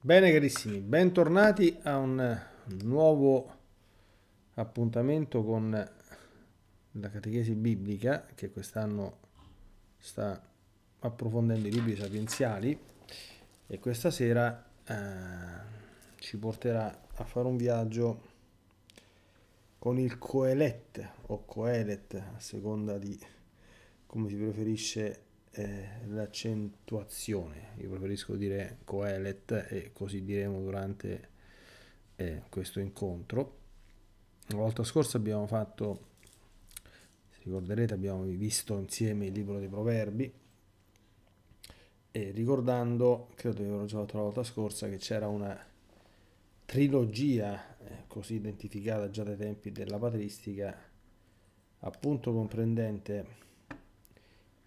Bene carissimi, bentornati a un nuovo appuntamento con la catechesi biblica che quest'anno sta approfondendo i libri sapienziali e questa sera eh, ci porterà a fare un viaggio con il Coelet o Coelet a seconda di come si preferisce eh, l'accentuazione, io preferisco dire Coelet e così diremo durante eh, questo incontro. La volta scorsa abbiamo fatto, se ricorderete, abbiamo visto insieme il libro dei proverbi e ricordando, credo che avevo già fatto la volta scorsa, che c'era una trilogia eh, così identificata già dai tempi della patristica, appunto comprendente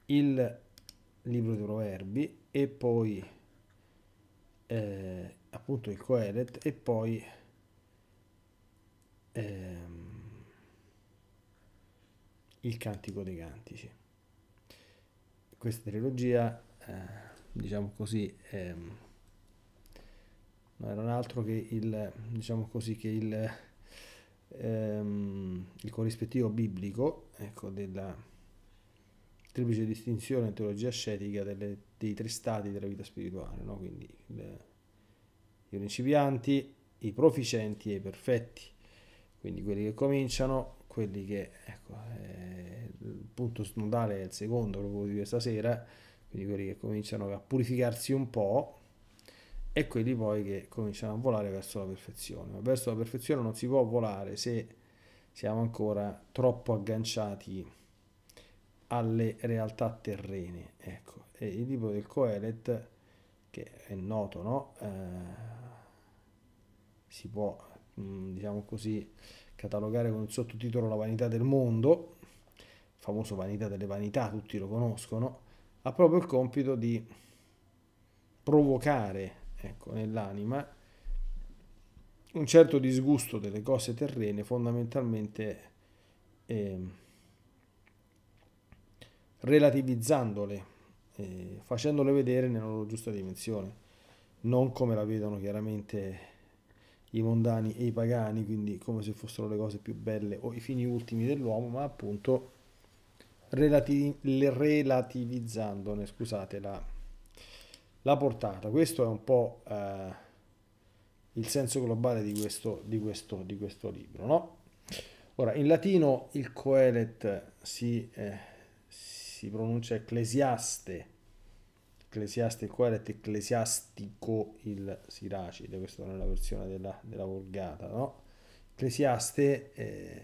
il libro di proverbi e poi eh, appunto il Coelet e poi ehm, il Cantico dei Cantici. Questa trilogia, eh, diciamo così, ehm, non era altro che il, diciamo così, che il, ehm, il corrispettivo biblico ecco, della, triplice distinzione in teologia ascetica delle, dei tre stati della vita spirituale, no? quindi le, i principianti, i proficienti e i perfetti, quindi quelli che cominciano, quelli che, ecco, eh, il punto snodale è il secondo proprio di questa sera, quindi quelli che cominciano a purificarsi un po' e quelli poi che cominciano a volare verso la perfezione, ma verso la perfezione non si può volare se siamo ancora troppo agganciati alle realtà terrene. Ecco, e il libro del Coelet, che è noto, no? eh, si può, mm, diciamo così, catalogare con il sottotitolo La vanità del mondo, famoso Vanità delle vanità, tutti lo conoscono, ha proprio il compito di provocare ecco, nell'anima un certo disgusto delle cose terrene, fondamentalmente... Eh, relativizzandole, eh, facendole vedere nella loro giusta dimensione, non come la vedono chiaramente i mondani e i pagani, quindi come se fossero le cose più belle o i fini ultimi dell'uomo, ma appunto relati- relativizzandone, scusate, la, la, portata. Questo è un po' eh, il senso globale di questo, di questo, di questo libro, no? Ora, in latino il Coelet si... Eh, si pronuncia ecclesiaste, ecclesiaste il quale è ecclesiastico il Siracide, questa non è la versione della, della Volgata, no? Ecclesiaste, eh,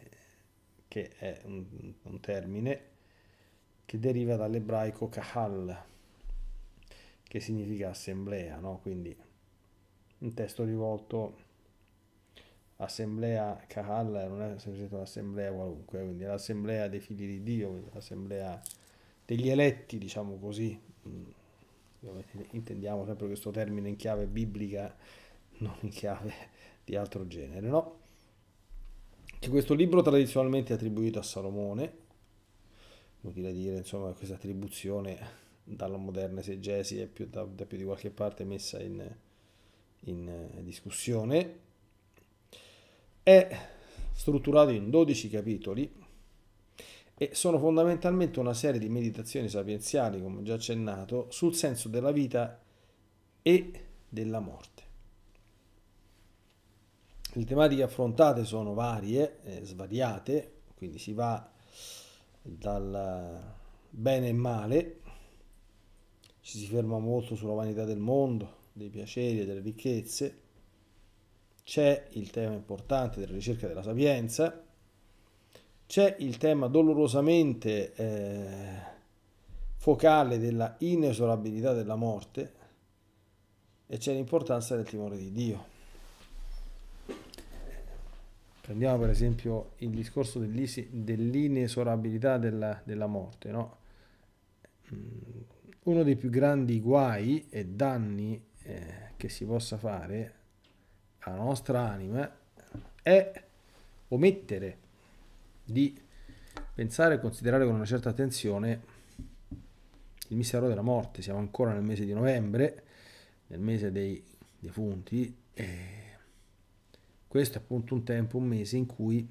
che è un, un termine che deriva dall'ebraico kahal, che significa assemblea, no? Quindi un testo rivolto assemblea Kahal non è semplicemente un'assemblea qualunque, quindi l'assemblea dei figli di Dio, l'assemblea degli eletti, diciamo così, mm, intendiamo sempre questo termine in chiave biblica, non in chiave di altro genere, no? Che questo libro tradizionalmente è attribuito a Salomone, inutile dire insomma questa attribuzione dalla moderna esegesi è più, da, da più di qualche parte messa in, in eh, discussione, è strutturato in 12 capitoli, e sono fondamentalmente una serie di meditazioni sapienziali, come già accennato, sul senso della vita e della morte. Le tematiche affrontate sono varie, eh, svariate, quindi si va dal bene e male, ci si ferma molto sulla vanità del mondo, dei piaceri e delle ricchezze, c'è il tema importante della ricerca della sapienza, c'è il tema dolorosamente eh, focale della inesorabilità della morte e c'è l'importanza del timore di Dio. Prendiamo per esempio il discorso dell'inesorabilità della, della morte. No? Mm, uno dei più grandi guai e danni eh, che si possa fare alla nostra anima è omettere di pensare e considerare con una certa attenzione il mistero della morte. Siamo ancora nel mese di novembre, nel mese dei defunti, e questo è appunto un tempo, un mese in cui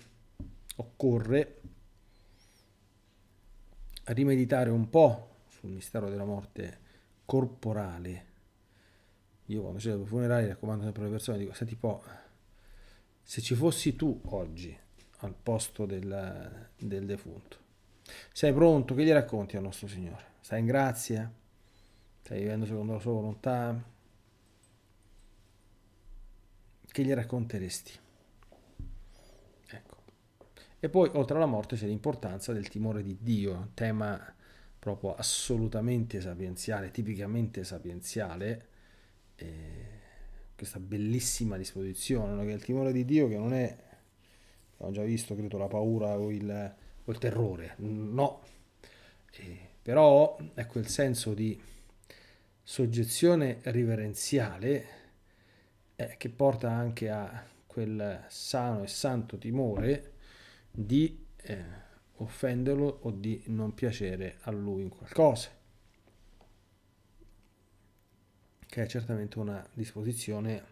occorre rimeditare un po' sul mistero della morte corporale. Io quando c'è il funerale raccomando sempre alle persone, dico, senti po', se ci fossi tu oggi, al posto del, del defunto. Sei pronto? Che gli racconti al nostro Signore? Stai in grazia? Stai vivendo secondo la sua volontà? Che gli racconteresti? Ecco. E poi, oltre alla morte, c'è l'importanza del timore di Dio, tema proprio assolutamente sapienziale, tipicamente sapienziale, eh, questa bellissima disposizione, no? che il timore di Dio che non è ho già visto, credo, la paura o il, o il terrore. No. E, però, ecco, il senso di soggezione riverenziale eh, che porta anche a quel sano e santo timore di eh, offenderlo o di non piacere a lui in qualcosa. Che è certamente una disposizione,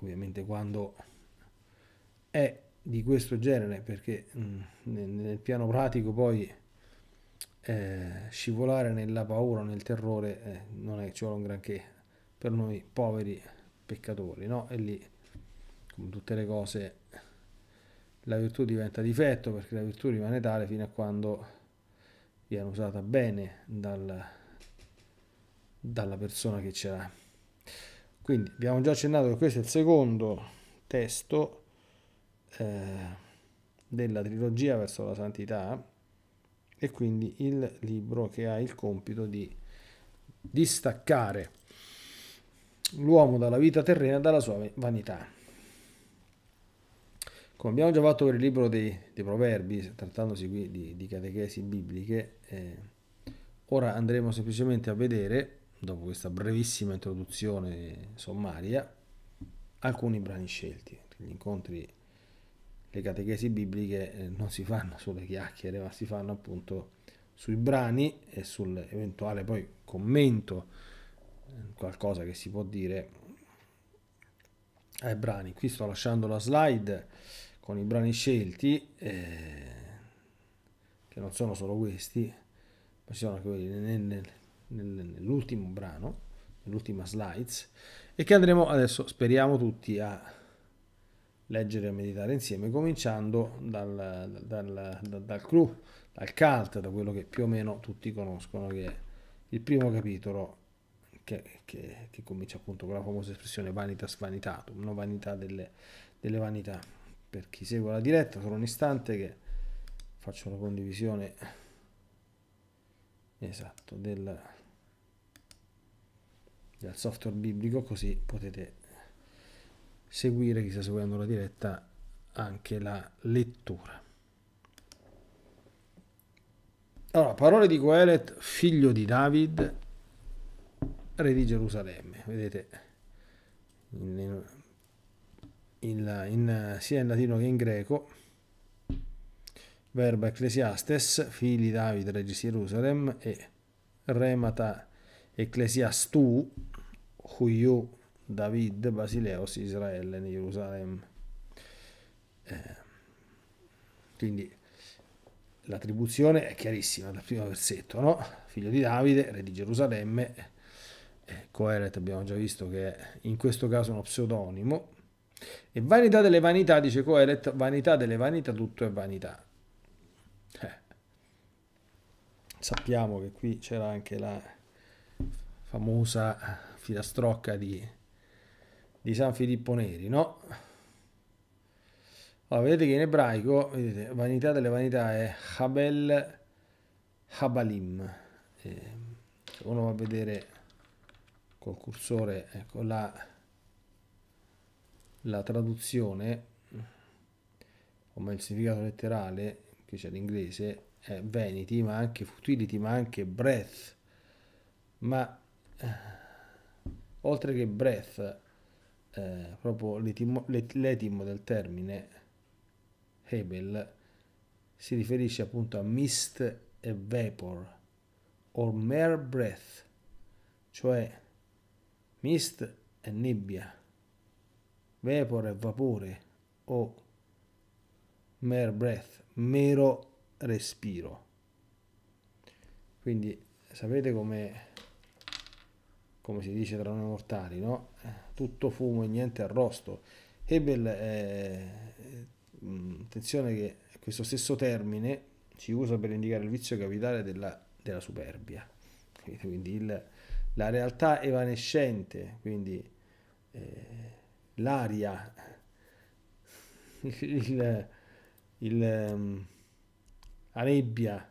ovviamente quando è di questo genere, perché mm, nel piano pratico poi eh, scivolare nella paura, nel terrore, eh, non è che ci vuole un granché per noi poveri peccatori, no? E lì, come tutte le cose, la virtù diventa difetto perché la virtù rimane tale fino a quando viene usata bene dal, dalla persona che ce l'ha. Quindi abbiamo già accennato che questo è il secondo testo eh, della trilogia verso la santità e quindi il libro che ha il compito di distaccare l'uomo dalla vita terrena e dalla sua vanità. Come abbiamo già fatto per il libro dei, dei proverbi, trattandosi qui di, di catechesi bibliche, eh, ora andremo semplicemente a vedere, dopo questa brevissima introduzione sommaria, alcuni brani scelti, gli incontri le catechesi bibliche eh, non si fanno sulle chiacchiere, ma si fanno appunto sui brani e sull'eventuale poi commento, eh, qualcosa che si può dire ai brani. Qui sto lasciando la slide con i brani scelti, eh, che non sono solo questi, ma ci sono anche quelli nel, nel, nell'ultimo brano, nell'ultima slides, e che andremo adesso, speriamo tutti, a leggere e meditare insieme, cominciando dal, dal, dal, dal clou, dal cult, da quello che più o meno tutti conoscono, che è il primo capitolo che, che, che comincia appunto con la famosa espressione vanitas vanitatum, no? vanità delle, delle vanità. Per chi segue la diretta, solo un istante che faccio una condivisione esatto del, del software biblico così potete seguire chi sta seguendo la diretta anche la lettura. Allora, parole di Coelet, figlio di David, re di Gerusalemme. Vedete, in, in, in, sia in latino che in greco, verba ecclesiastes, figli di David, re di Gerusalemme, e remata ecclesiastu, huiu David, Basileos, Israele, Gerusalemme. Eh, quindi l'attribuzione è chiarissima dal primo versetto, no? Figlio di Davide, re di Gerusalemme, eh, Coelet abbiamo già visto che è in questo caso uno pseudonimo, e vanità delle vanità, dice Coelet, vanità delle vanità, tutto è vanità. Eh. Sappiamo che qui c'era anche la famosa filastrocca di di San Filippo Neri, no? Allora, vedete che in ebraico, vedete, vanità delle vanità è Habel Habalim. se uno va a vedere col cursore ecco, la, la traduzione, meglio il significato letterale, che c'è l'inglese, è vanity, ma anche futility, ma anche breath. Ma eh, oltre che breath eh, proprio l'etimo, l'et, l'etimo del termine Hebel si riferisce appunto a mist e vapor o mere breath, cioè mist e nebbia, vapor e vapore o mere breath, mero respiro. Quindi sapete come, come si dice tra noi mortali, no? tutto fumo e niente arrosto. Hebel, eh, mm, attenzione che questo stesso termine si usa per indicare il vizio capitale della, della superbia, quindi il, la realtà evanescente, quindi eh, l'aria, il, il, mm, la nebbia,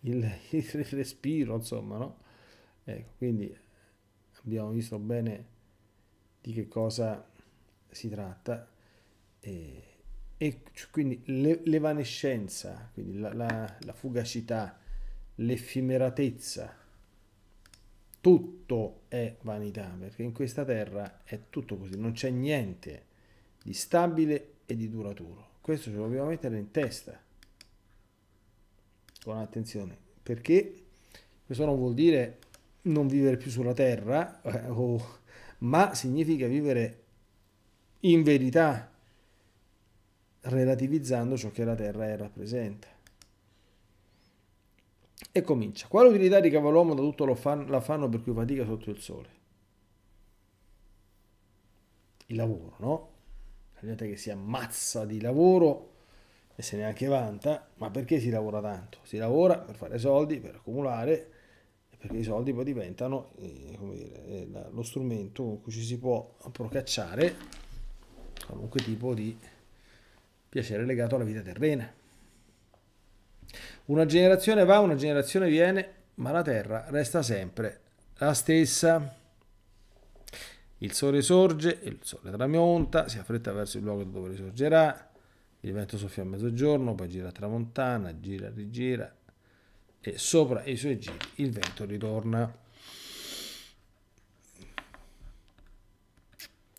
il, il respiro, insomma, no? Ecco, quindi abbiamo visto bene di che cosa si tratta e, e quindi l'evanescenza, quindi la, la, la fugacità, l'effimeratezza, tutto è vanità, perché in questa terra è tutto così, non c'è niente di stabile e di duraturo. Questo ce lo dobbiamo mettere in testa, con attenzione, perché questo non vuol dire non vivere più sulla terra, eh, oh, ma significa vivere in verità, relativizzando ciò che la terra è rappresenta. E comincia. Quale utilità ricava l'uomo da tutto l'affanno per cui fatica sotto il sole? Il lavoro, no? La gente che si ammazza di lavoro e se neanche vanta, ma perché si lavora tanto? Si lavora per fare soldi, per accumulare, perché i soldi poi diventano eh, dire, eh, la, lo strumento con cui ci si può procacciare qualunque tipo di piacere legato alla vita terrena. Una generazione va, una generazione viene, ma la terra resta sempre la stessa. Il sole sorge, il sole tramonta, si affretta verso il luogo dove risorgerà, il vento soffia a mezzogiorno, poi gira tramontana, gira, rigira, e sopra i suoi giri il vento ritorna.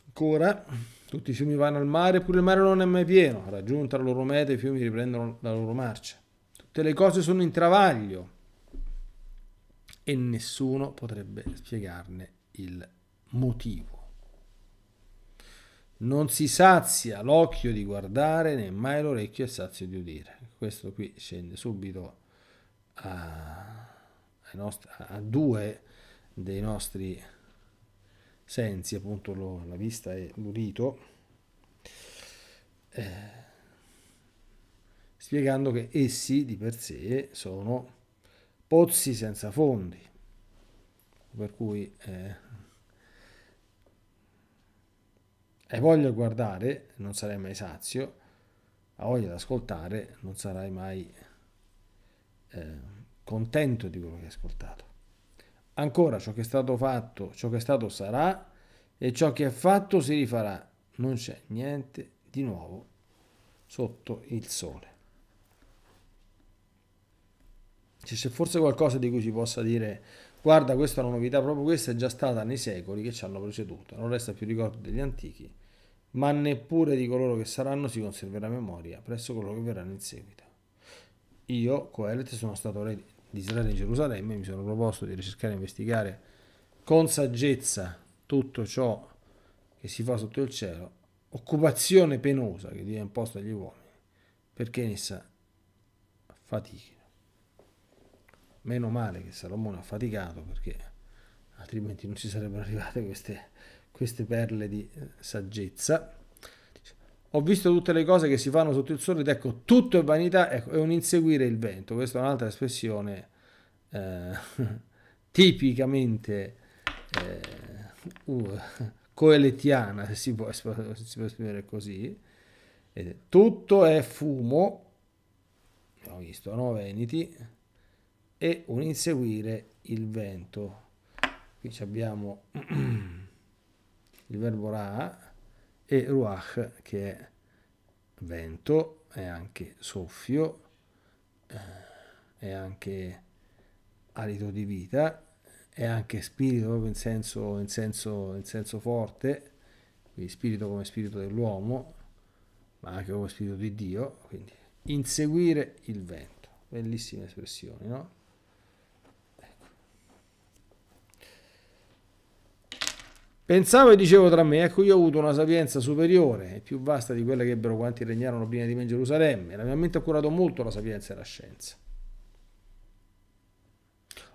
Ancora, tutti i fiumi vanno al mare, eppure il mare non è mai pieno. Raggiunta la loro meta, i fiumi riprendono la loro marcia. Tutte le cose sono in travaglio e nessuno potrebbe spiegarne il motivo. Non si sazia l'occhio di guardare, né mai l'orecchio è sazio di udire. Questo qui scende subito a, a, nost- a due dei nostri sensi, appunto lo, la vista e l'udito, eh, spiegando che essi di per sé sono pozzi senza fondi, per cui eh, hai voglia di guardare, non sarai mai sazio, hai voglia di ascoltare, non sarai mai eh, contento di quello che hai ascoltato. Ancora ciò che è stato fatto, ciò che è stato sarà e ciò che è fatto si rifarà. Non c'è niente di nuovo sotto il sole. Cioè, se c'è forse qualcosa di cui si possa dire guarda questa è una novità, proprio questa è già stata nei secoli che ci hanno preceduto, non resta più ricordo degli antichi, ma neppure di coloro che saranno si conserverà memoria presso coloro che verranno in seguito io, Coelet, sono stato re di Israele e Gerusalemme mi sono proposto di ricercare e investigare con saggezza tutto ciò che si fa sotto il cielo, occupazione penosa che viene imposta agli uomini, perché in essa fatichino. Meno male che Salomone ha faticato perché altrimenti non ci sarebbero arrivate queste, queste perle di eh, saggezza ho visto tutte le cose che si fanno sotto il sole ed ecco, tutto è vanità, ecco, è un inseguire il vento. Questa è un'altra espressione eh, tipicamente eh, uh, coeletiana, se si, può, se si, può, esprimere così. Eh, tutto è fumo, abbiamo visto, no? Veniti, e un inseguire il vento. Qui abbiamo il verbo ra, e ruach che è vento, è anche soffio, eh, è anche alito di vita, è anche spirito proprio in senso, in senso, in senso forte, quindi spirito come spirito dell'uomo, ma anche come spirito di Dio, quindi inseguire il vento, bellissime espressioni, no? Pensavo e dicevo tra me, ecco io ho avuto una sapienza superiore e più vasta di quella che ebbero quanti regnarono prima di me in Gerusalemme. La mia mente ha curato molto la sapienza e la scienza.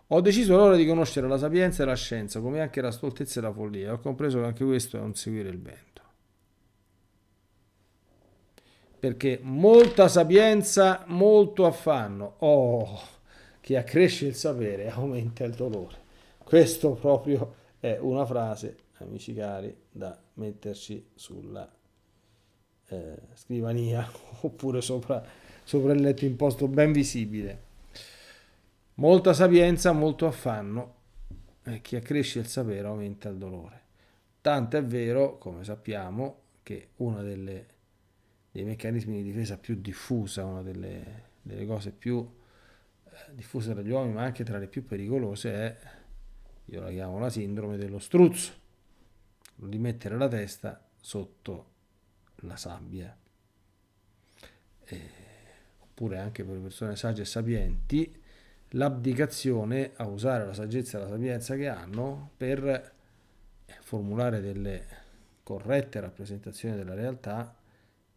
Ho deciso allora di conoscere la sapienza e la scienza, come anche la stoltezza e la follia. e Ho compreso che anche questo è un seguire il vento. Perché molta sapienza, molto affanno. Oh, chi accresce il sapere aumenta il dolore. Questo proprio è una frase amici cari, da metterci sulla eh, scrivania oppure sopra, sopra il letto in posto ben visibile. Molta sapienza, molto affanno, e chi accresce il sapere aumenta il dolore. Tanto è vero, come sappiamo, che uno delle, dei meccanismi di difesa più diffusa, una delle, delle cose più eh, diffuse tra gli uomini, ma anche tra le più pericolose, è, io la chiamo la sindrome dello struzzo di mettere la testa sotto la sabbia. E, oppure anche per persone sagge e sapienti, l'abdicazione a usare la saggezza e la sapienza che hanno per eh, formulare delle corrette rappresentazioni della realtà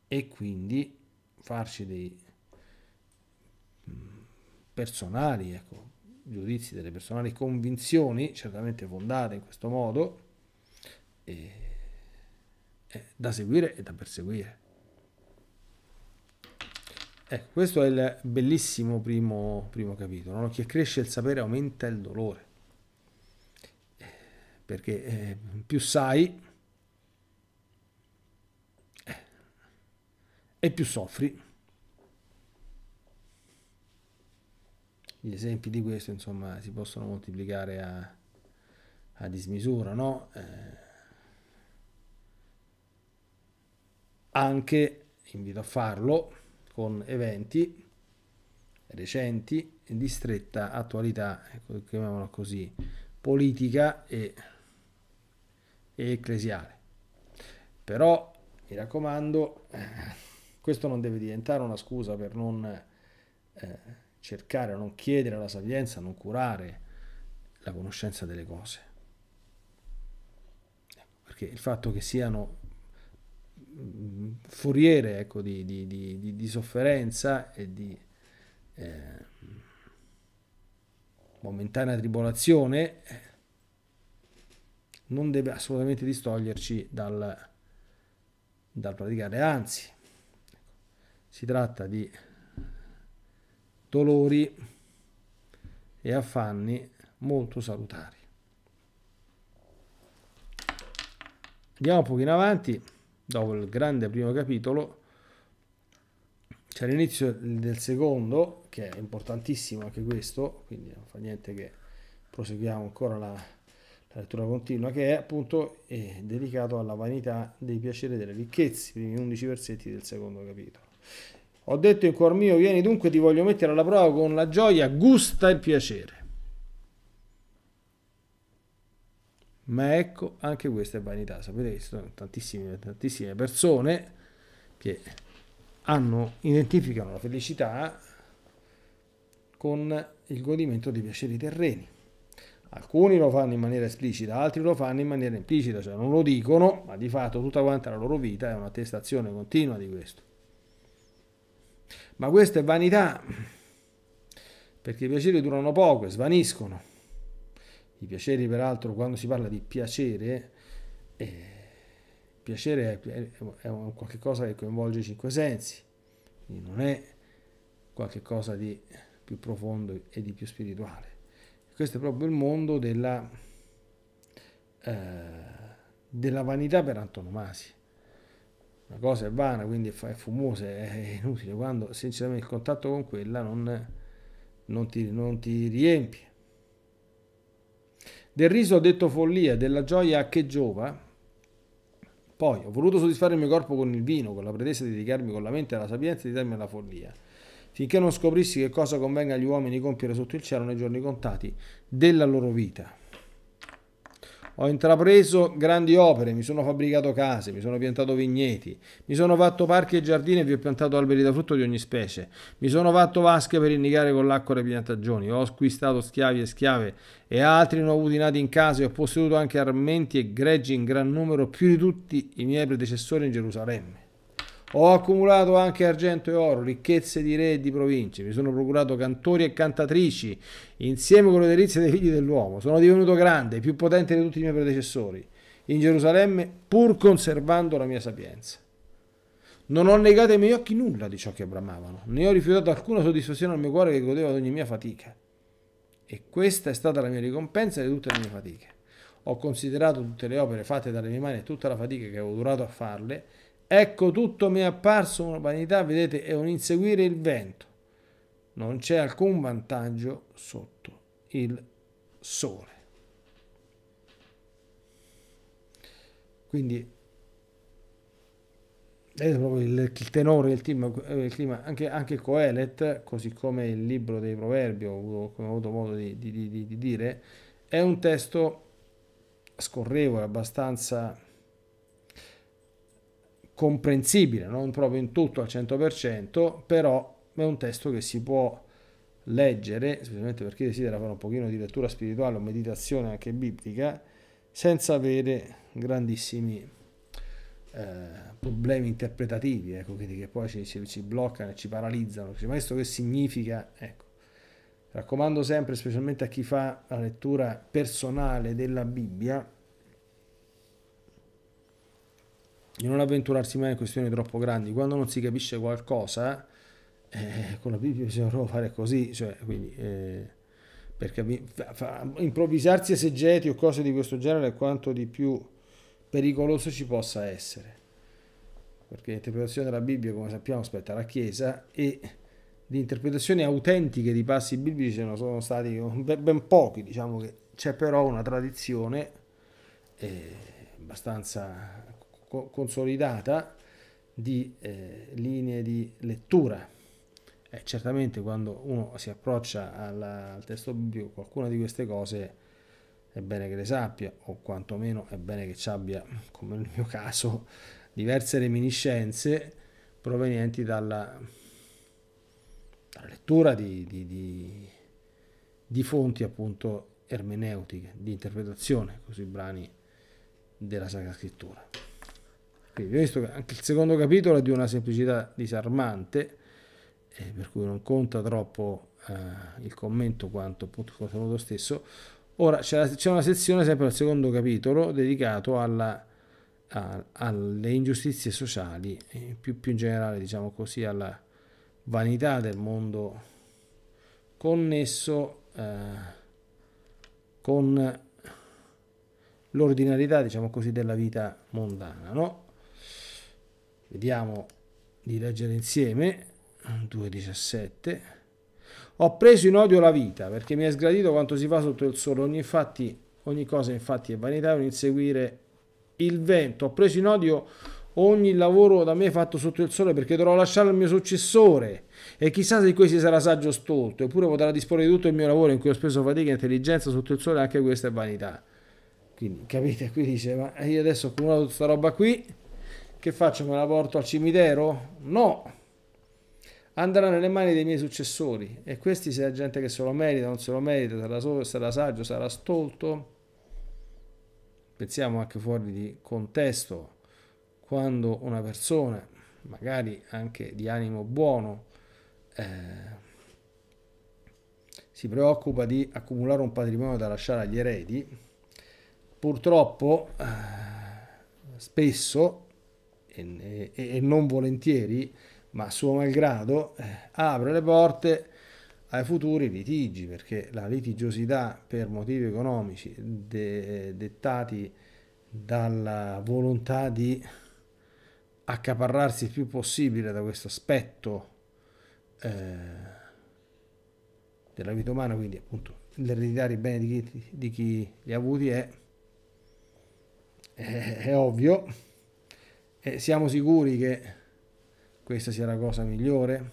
e quindi farci dei mm, personali ecco, giudizi, delle personali convinzioni, certamente fondate in questo modo, e, e da seguire e da perseguire. Ecco, questo è il bellissimo primo, primo capitolo, no? Chi cresce il sapere aumenta il dolore, eh, perché eh, più sai eh, e più soffri. Gli esempi di questo, insomma, si possono moltiplicare a, a dismisura, no? Eh, anche, invito a farlo, con eventi recenti di stretta attualità, ecco, chiamiamola così, politica e, e ecclesiale. Però, mi raccomando, eh, questo non deve diventare una scusa per non eh, cercare, non chiedere la sapienza, non curare la conoscenza delle cose. Perché il fatto che siano foriere ecco, di, di, di, di, sofferenza e di eh, momentanea tribolazione non deve assolutamente distoglierci dal, dal praticare, anzi si tratta di dolori e affanni molto salutari. Andiamo un pochino avanti dopo il grande primo capitolo, c'è l'inizio del secondo, che è importantissimo anche questo, quindi non fa niente che proseguiamo ancora la, la lettura continua, che è appunto è eh, dedicato alla vanità dei piaceri e delle ricchezze, i primi 11 versetti del secondo capitolo. Ho detto in cuor mio, vieni dunque, ti voglio mettere alla prova con la gioia, gusta il piacere. Ma ecco, anche questa è vanità. Sapete che ci sono tantissime, tantissime persone che hanno, identificano la felicità con il godimento dei piaceri terreni. Alcuni lo fanno in maniera esplicita, altri lo fanno in maniera implicita, cioè non lo dicono, ma di fatto tutta quanta la loro vita è un'attestazione continua di questo. Ma questa è vanità, perché i piaceri durano poco e svaniscono. I piaceri, peraltro, quando si parla di piacere, eh, piacere è, è, un qualcosa che coinvolge i cinque sensi, quindi non è qualcosa di più profondo e di più spirituale. Questo è proprio il mondo della, eh, della vanità per antonomasia. Una cosa è vana, quindi è fumosa, è inutile, quando sinceramente il contatto con quella non, non, ti, non ti riempie del riso ho detto follia, della gioia a che giova? Poi ho voluto soddisfare il mio corpo con il vino, con la pretesa di dedicarmi con la mente alla sapienza e di darmi alla follia, finché non scoprissi che cosa convenga agli uomini compiere sotto il cielo nei giorni contati della loro vita. Ho intrapreso grandi opere, mi sono fabbricato case, mi sono piantato vigneti, mi sono fatto parchi e giardini e vi ho piantato alberi da frutto di ogni specie. Mi sono fatto vasche per innegare con l'acqua le piantagioni, ho acquistato schiavi e schiave e altri non ho avuti nati in casa e ho posseduto anche armenti e greggi in gran numero più di tutti i miei predecessori in Gerusalemme. Ho accumulato anche argento e oro, ricchezze di re e di province. Mi sono procurato cantori e cantatrici, insieme con le delizie dei figli dell'uomo. Sono divenuto grande, più potente di tutti i miei predecessori, in Gerusalemme, pur conservando la mia sapienza. Non ho negato ai miei occhi nulla di ciò che bramavano, né ho rifiutato alcuna soddisfazione al mio cuore che godeva di ogni mia fatica. E questa è stata la mia ricompensa di tutte le mie fatiche. Ho considerato tutte le opere fatte dalle mie mani e tutta la fatica che avevo durato a farle Ecco tutto mi è apparso una vanità, vedete, è un inseguire il vento. Non c'è alcun vantaggio sotto il sole. Quindi vedete proprio il, il tenore del clima, eh, il clima. Anche, anche, Coelet, così come il libro dei proverbi, ho avuto, ho avuto modo di, di, di, di dire, è un testo scorrevole, abbastanza comprensibile, non proprio in tutto al 100%, però è un testo che si può leggere, specialmente per chi desidera fare un pochino di lettura spirituale o meditazione anche biblica, senza avere grandissimi eh, problemi interpretativi, ecco, quindi che poi ci, ci, ci bloccano e ci paralizzano. Ma questo che significa? Ecco. Raccomando sempre, specialmente a chi fa la lettura personale della Bibbia, di non avventurarsi mai in questioni troppo grandi. Quando non si capisce qualcosa, eh, con la Bibbia bisogna proprio fare così, cioè, quindi, eh, perché fa, fa, improvvisarsi esegeti o cose di questo genere è quanto di più pericoloso ci possa essere. Perché l'interpretazione della Bibbia, come sappiamo, spetta alla Chiesa e di interpretazioni autentiche di passi biblici ne sono stati ben pochi, diciamo che c'è però una tradizione eh, abbastanza consolidata di eh, linee di lettura. Eh, certamente quando uno si approccia alla, al testo biblico qualcuna di queste cose è bene che le sappia o quantomeno è bene che ci abbia, come nel mio caso, diverse reminiscenze provenienti dalla, dalla lettura di, di, di, di, fonti appunto ermeneutiche, di interpretazione, così brani della Sacra Scrittura. Quindi visto che anche il secondo capitolo è di una semplicità disarmante, eh, per cui non conta troppo eh, il commento quanto appunto il contenuto stesso. Ora c'è, una sezione sempre al secondo capitolo dedicato alla, a, alle ingiustizie sociali, eh, più, più in generale diciamo così alla vanità del mondo connesso eh, con l'ordinarietà diciamo così della vita mondana, no? vediamo di leggere insieme 2.17 ho preso in odio la vita perché mi è sgradito quanto si fa sotto il sole ogni, infatti, ogni cosa infatti è vanità è un inseguire il vento ho preso in odio ogni lavoro da me fatto sotto il sole perché dovrò lasciare al mio successore e chissà se questi sarà saggio o stolto eppure potrà disporre di tutto il mio lavoro in cui ho speso fatica e intelligenza sotto il sole anche questa è vanità quindi capite qui dice ma io adesso ho accumulato tutta questa roba qui che faccio? Me la porto al cimitero? No! Andrà nelle mani dei miei successori e questi se la gente che se lo merita, non se lo merita, sarà, so, sarà saggio, sarà stolto. Pensiamo anche fuori di contesto, quando una persona, magari anche di animo buono, eh, si preoccupa di accumulare un patrimonio da lasciare agli eredi, purtroppo eh, spesso e, e, e non volentieri, ma suo malgrado, eh, apre le porte ai futuri litigi, perché la litigiosità per motivi economici de, dettati dalla volontà di accaparrarsi il più possibile da questo aspetto eh, della vita umana, quindi appunto l'ereditari bene di chi, di chi li ha avuti è, è, è ovvio e siamo sicuri che questa sia la cosa migliore?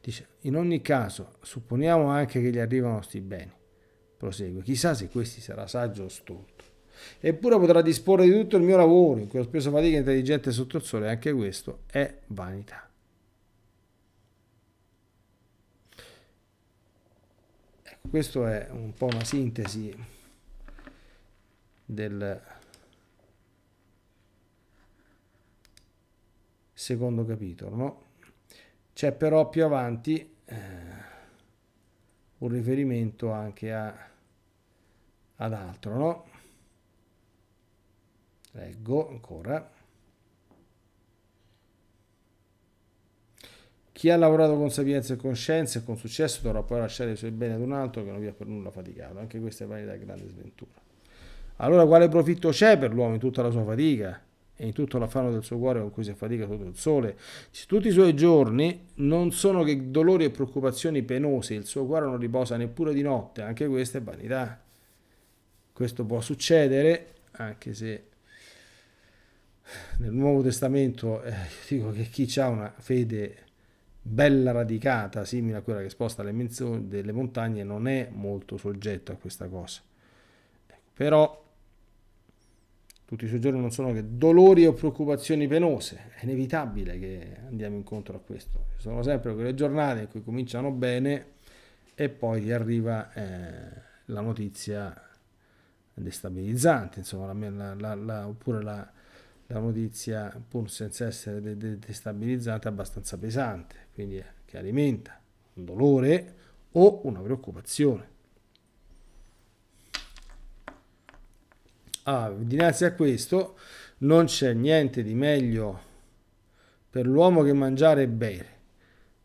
Dice, in ogni caso, supponiamo anche che gli arrivano sti beni. Prosegue, chissà se questi sarà saggio o stolto. Eppure potrà disporre di tutto il mio lavoro, in cui ho speso fatica intelligente sotto il sole, anche questo è vanità. Ecco, questo è un po' una sintesi del secondo capitolo. No? C'è però più avanti eh, un riferimento anche a, ad altro. No? Leggo ancora. Chi ha lavorato con sapienza e coscienza e con successo dovrà poi lasciare i suoi beni ad un altro che non vi ha per nulla faticato. Anche questa è valida grande sventura. Allora quale profitto c'è per l'uomo in tutta la sua fatica? e in tutto l'affanno del suo cuore con cui si affatica sotto il sole. Tutti i suoi giorni non sono che dolori e preoccupazioni penose, il suo cuore non riposa neppure di notte, anche questa è vanità. Questo può succedere, anche se nel Nuovo Testamento eh, dico che chi ha una fede bella radicata, simile a quella che sposta le menzioni delle montagne, non è molto soggetto a questa cosa. Ecco, però tutti i suoi giorni non sono che dolori o preoccupazioni penose, è inevitabile che andiamo incontro a questo. Ci sono sempre quelle giornate in cui cominciano bene e poi ti arriva eh, la notizia destabilizzante, insomma, la, la, la, oppure la, notizia, pur senza essere de- de- destabilizzante, abbastanza pesante, quindi eh, che alimenta un dolore o una preoccupazione. Ah, dinanzi a questo non c'è niente di meglio per l'uomo che mangiare e bere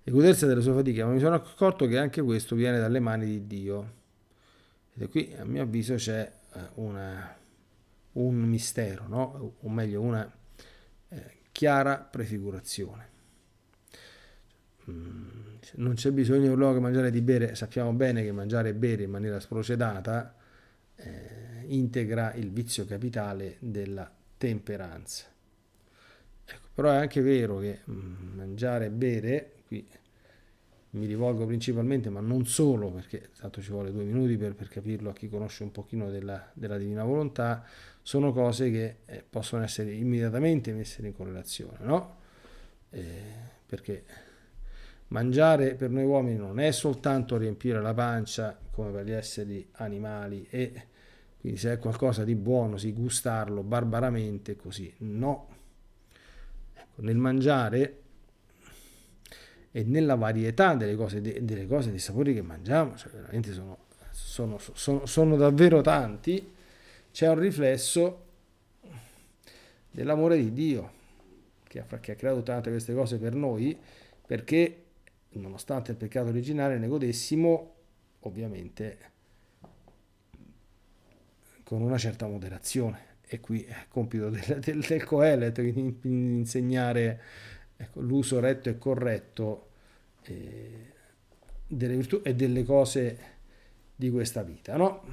e godersi delle sue fatiche, ma mi sono accorto che anche questo viene dalle mani di Dio. E qui a mio avviso c'è eh, una, un mistero, no? o meglio una eh, chiara prefigurazione. Mm, non c'è bisogno per l'uomo che mangiare e di bere, sappiamo bene che mangiare e bere in maniera sprocedata eh, integra il vizio capitale della temperanza. Ecco, però è anche vero che mm, mangiare e bere, qui mi rivolgo principalmente, ma non solo, perché tanto ci vuole due minuti per, per capirlo a chi conosce un pochino della, della divina volontà, sono cose che eh, possono essere immediatamente messe in correlazione, no? Eh, perché mangiare per noi uomini non è soltanto riempire la pancia come per gli esseri animali e quindi se è qualcosa di buono, si gustarlo barbaramente così. No. Ecco, nel mangiare e nella varietà delle cose, de, delle cose, dei sapori che mangiamo, cioè veramente sono, sono, sono, sono davvero tanti, c'è un riflesso dell'amore di Dio che ha, che ha creato tante queste cose per noi perché nonostante il peccato originale ne godessimo ovviamente con una certa moderazione. E qui è compito del, del, del Coelet insegnare ecco, l'uso retto e corretto eh, delle virtù e delle cose di questa vita. No?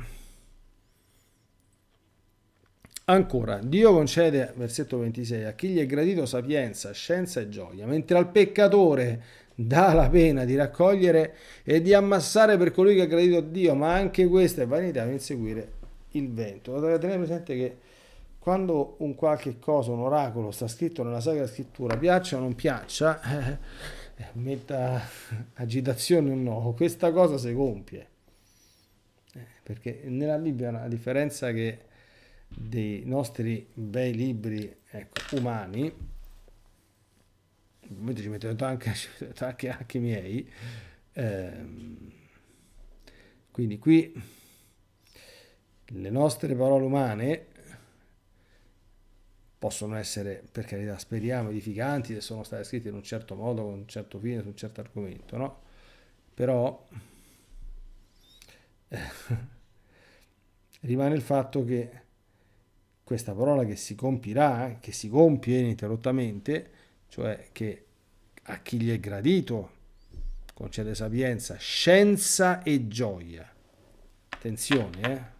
Ancora, Dio concede, versetto 26, a chi gli è gradito sapienza, scienza e gioia, mentre al peccatore dà la pena di raccogliere e di ammassare per colui che ha gradito a Dio, ma anche questa è vanità per inseguire il vento. Dovete tenere presente che quando un qualche cosa, un oracolo, sta scritto nella Sacra Scrittura, piaccia o non piaccia, eh, metta agitazione o no, questa cosa si compie. Eh, perché nella Bibbia, a differenza che dei nostri bei libri ecco, umani, ovviamente ci metto anche, anche, anche i miei, eh, quindi qui le nostre parole umane possono essere, per carità, speriamo edificanti se sono state scritte in un certo modo, con un certo fine, su un certo argomento, no? Però eh, rimane il fatto che questa parola che si compirà, che si compie ininterrottamente, cioè che a chi gli è gradito concede sapienza, scienza e gioia. Attenzione, eh?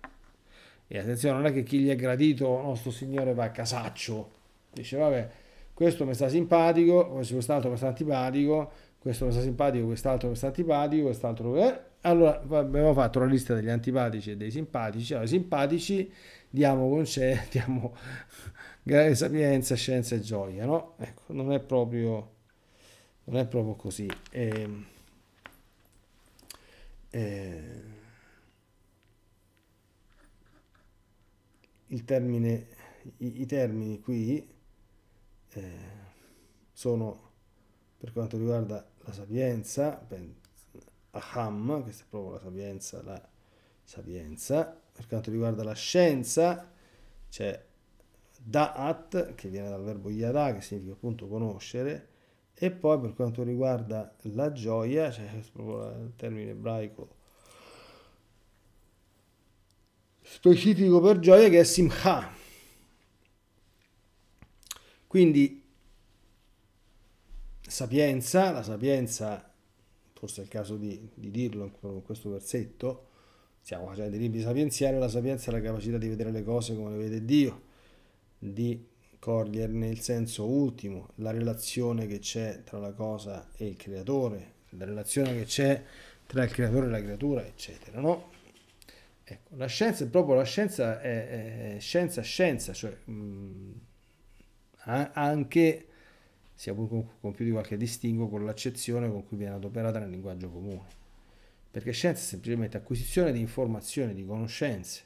E attenzione, non è che chi gli è gradito, nostro signore va a casaccio. Dice, vabbè, questo mi sta simpatico, quest'altro mi sta antipatico, questo mi sta simpatico, quest'altro mi sta antipatico, quest'altro... Eh. Allora, abbiamo fatto la lista degli antipatici e dei simpatici. Allora, i simpatici diamo concerti, diamo sapienza, scienza e gioia, no? Ecco, non è proprio, non è proprio così. Eh, eh. il termine, i, i termini qui eh, sono per quanto riguarda la sapienza, aham, questa è proprio la sapienza, la sapienza, per quanto riguarda la scienza c'è da'at, che viene dal verbo yada, che significa appunto conoscere, e poi per quanto riguarda la gioia, c'è proprio il termine ebraico specifico per gioia che è Simcha. Quindi sapienza, la sapienza, forse è il caso di, di dirlo con questo versetto, stiamo facendo dei libri sapienziali, la sapienza è la capacità di vedere le cose come le vede Dio, di coglierne il senso ultimo, la relazione che c'è tra la cosa e il creatore, la relazione che c'è tra il creatore e la creatura, eccetera, no? Ecco, la scienza, è proprio la scienza è, è, scienza, scienza, cioè mh, mm, anche, sia pur con, con, più di qualche distinguo, con l'accezione con cui viene adoperata nel linguaggio comune. Perché scienza è semplicemente acquisizione di informazioni, di conoscenze,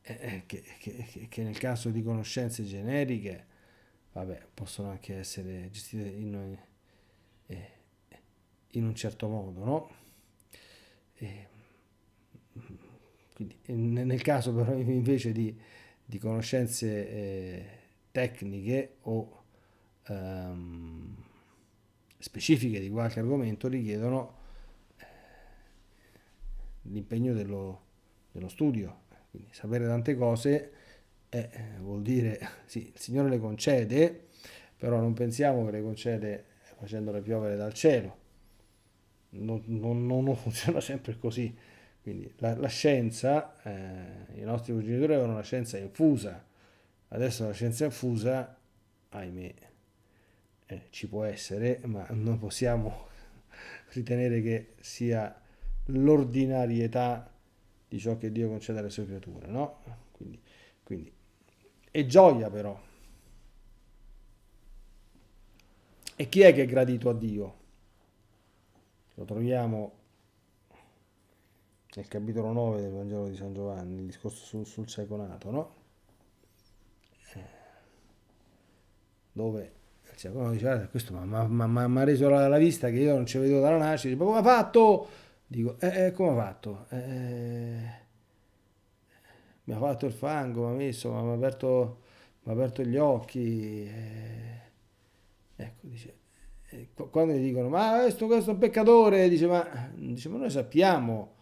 eh, eh che, che, che, nel caso di conoscenze generiche, vabbè, possono anche essere gestite in, eh, in un certo modo, no? Eh, quindi, eh, nel caso però invece di, di conoscenze eh, tecniche o ehm, specifiche di qualche argomento richiedono eh, l'impegno dello, dello, studio. Quindi sapere tante cose eh, vuol dire, sì, il Signore le concede, però non pensiamo che le concede facendole piovere dal cielo. non, non, non funziona sempre così quindi la, la scienza, eh, i nostri genitori avevano una scienza infusa, adesso la scienza infusa, ahimè, eh, ci può essere, ma non possiamo ritenere che sia l'ordinarietà di ciò che Dio concede alle sue creature, no? Quindi, quindi. E gioia però. E chi è che è gradito a Dio? Lo troviamo nel capitolo 9 del Vangelo di San Giovanni, il discorso sul, sul cieco nato, no? Eh. Dove il cieco nato dice, ah, questo mi ha reso la, la, vista che io non ci vedo dalla nascita, dice, ma come ha fatto? Dico, eh, eh come ha fatto? Eh, eh mi ha fatto il fango, mi ha messo, mi ha aperto, aperto, gli occhi. Eh, ecco, dice, eh, quando gli dicono, ma questo, questo è un peccatore, dice, ma, dice, ma noi sappiamo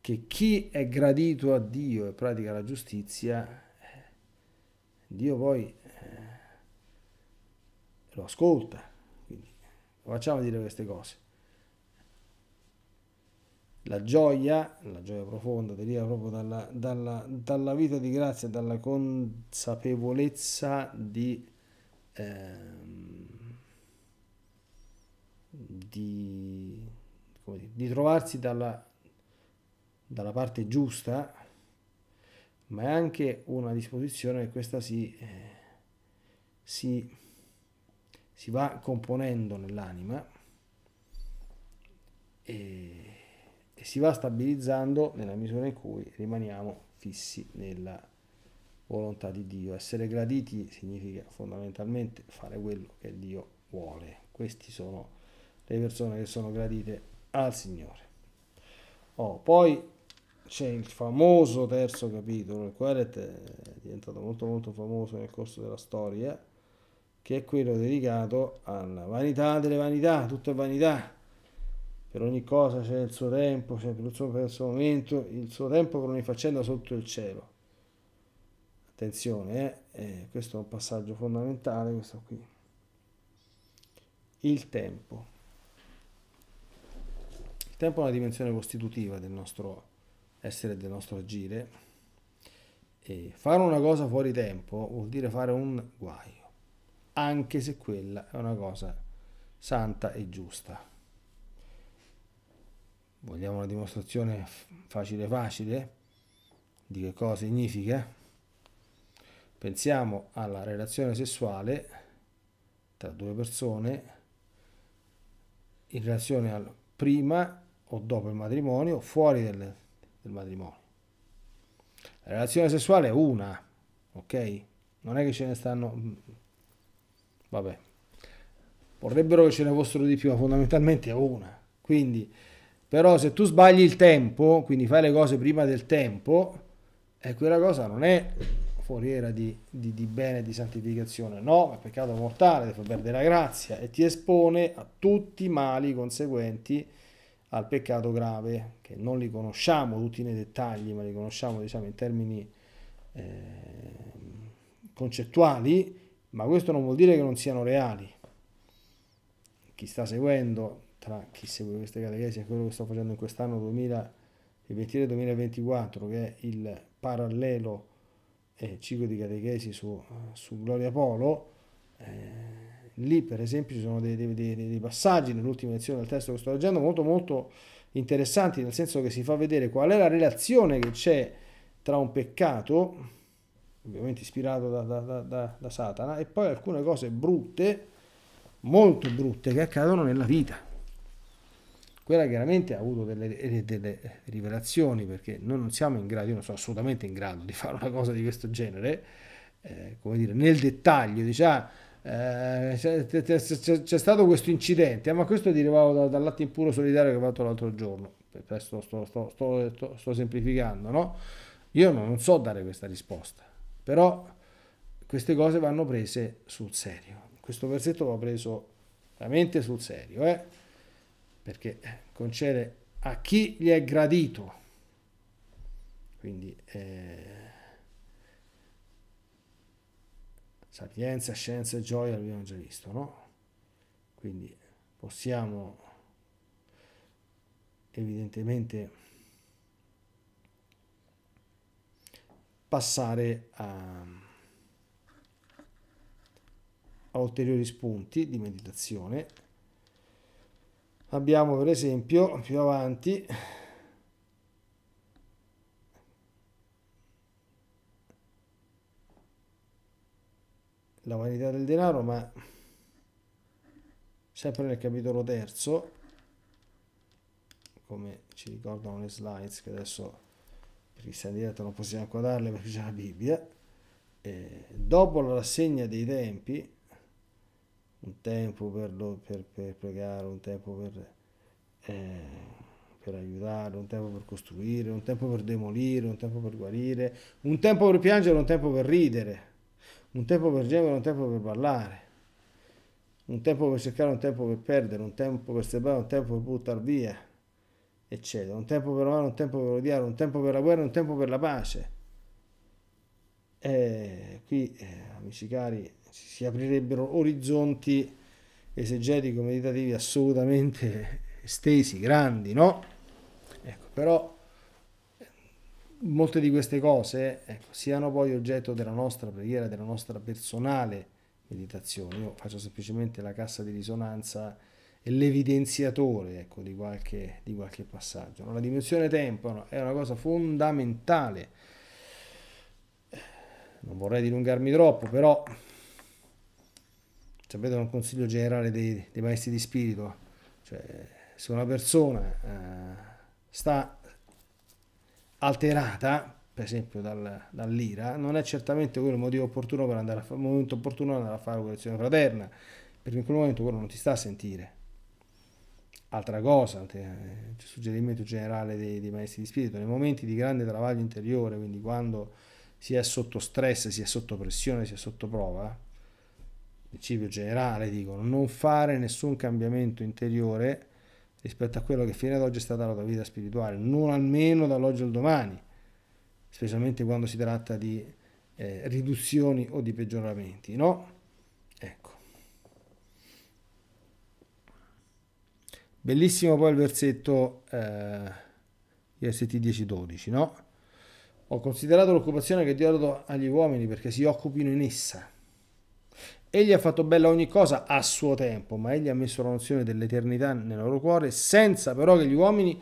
che chi è gradito a Dio e pratica la giustizia, Dio poi eh, lo ascolta. Quindi facciamo dire queste cose. La gioia, la gioia profonda, deriva proprio dalla, dalla, dalla vita di grazia, dalla consapevolezza di, ehm, di, dire, di trovarsi dalla dalla parte giusta, ma è anche una disposizione che questa si, eh, si, si va componendo nell'anima e, e si va stabilizzando nella misura in cui rimaniamo fissi nella volontà di Dio. Essere graditi significa fondamentalmente fare quello che Dio vuole. Queste sono le persone che sono gradite al Signore. Oh, poi c'è il famoso terzo capitolo, il quale è diventato molto molto famoso nel corso della storia, che è quello dedicato alla vanità delle vanità, tutto è vanità. Per ogni cosa c'è il suo tempo, c'è per il suo, per il suo momento, il suo tempo per ogni faccenda sotto il cielo. Attenzione, eh? Eh, questo è un passaggio fondamentale, questo qui. Il tempo. Il tempo è una dimensione costitutiva del nostro essere del nostro agire. E fare una cosa fuori tempo vuol dire fare un guaio, anche se quella è una cosa santa e giusta. Vogliamo una dimostrazione facile facile di che cosa significa? Pensiamo alla relazione sessuale tra due persone in relazione al prima o dopo il matrimonio, fuori del del matrimonio. La relazione sessuale è una, ok? Non è che ce ne stanno... Mm, vabbè. Vorrebbero che ce ne fossero di più, ma fondamentalmente è una. Quindi, però se tu sbagli il tempo, quindi fai le cose prima del tempo, e eh, quella cosa non è foriera di, di, di bene, di santificazione, no, è peccato mortale, ti fa perdere la grazia e ti espone a tutti i mali conseguenti al peccato grave, che non li conosciamo tutti nei dettagli, ma li conosciamo diciamo, in termini eh, concettuali, ma questo non vuol dire che non siano reali. Chi sta seguendo, tra chi segue queste catechesi e quello che sto facendo in quest'anno 2023-2024, che è il parallelo eh, ciclo di catechesi su, su Gloria Polo, eh, lì per esempio ci sono dei, dei, dei, dei passaggi nell'ultima lezione del testo che sto leggendo molto molto interessanti nel senso che si fa vedere qual è la relazione che c'è tra un peccato ovviamente ispirato da, da, da, da Satana e poi alcune cose brutte molto brutte che accadono nella vita quella chiaramente ha avuto delle, eh, delle, rivelazioni perché noi non siamo in grado, io non sono assolutamente in grado di fare una cosa di questo genere, eh, come dire, nel dettaglio, diciamo, eh, c'è, stato questo incidente, eh, ma questo derivava da, dal latte impuro solitario che ho fatto l'altro giorno. Sto, sto, sto, sto, semplificando, no? Io non so dare questa risposta, però queste cose vanno prese sul serio. Questo versetto va preso veramente sul serio, eh? perché concede a chi gli è gradito. Quindi... Eh Sapienza, scienza e gioia l'abbiamo già visto, no? Quindi possiamo evidentemente passare a, a ulteriori spunti di meditazione. Abbiamo per esempio più avanti la vanità del denaro, ma sempre nel capitolo terzo, come ci ricordano le slides che adesso per questa diretta non possiamo ancora darle perché c'è la Bibbia, e dopo la rassegna dei tempi, un tempo per, lo, per, per pregare, un tempo per, eh, per aiutare, un tempo per costruire, un tempo per demolire, un tempo per guarire, un tempo per piangere, un tempo per ridere un tempo per gemere, un tempo per parlare. Un tempo per cercare, un tempo per perdere, un tempo per separare, un tempo per buttare via, eccetera. Un tempo per amare, un tempo per odiare, un tempo per la guerra, un tempo per la pace. E qui, eh, amici cari, si aprirebbero orizzonti esegetico-meditativi assolutamente estesi, grandi, no? Ecco, però molte di queste cose ecco, siano poi oggetto della nostra preghiera, della nostra personale meditazione. Io faccio semplicemente la cassa di risonanza e l'evidenziatore ecco, di, qualche, di, qualche, passaggio. No, la dimensione tempo no, è una cosa fondamentale. Non vorrei dilungarmi troppo, però sapete è un consiglio generale dei, dei maestri di spirito. Cioè, se una persona eh, sta alterata, per esempio dal, dall'IRA, non è certamente quello il motivo opportuno per andare a, fa- momento opportuno andare a fare correzione fraterna, perché in quel momento quello non ti sta a sentire. Altra cosa, eh, il suggerimento generale dei, dei maestri di spirito, nei momenti di grande travaglio interiore, quindi quando si è sotto stress, si è sotto pressione, si è sotto prova, principio generale dicono, non fare nessun cambiamento interiore rispetto a quello che fino ad oggi è stata la tua vita spirituale, non almeno dall'oggi al domani, specialmente quando si tratta di eh, riduzioni o di peggioramenti, no? Ecco. Bellissimo poi il versetto eh, IST 10-12, no? Ho considerato l'occupazione che Dio ha dato agli uomini perché si occupino in essa Egli ha fatto bella ogni cosa a suo tempo, ma egli ha messo la nozione dell'eternità nel loro cuore, senza però che gli uomini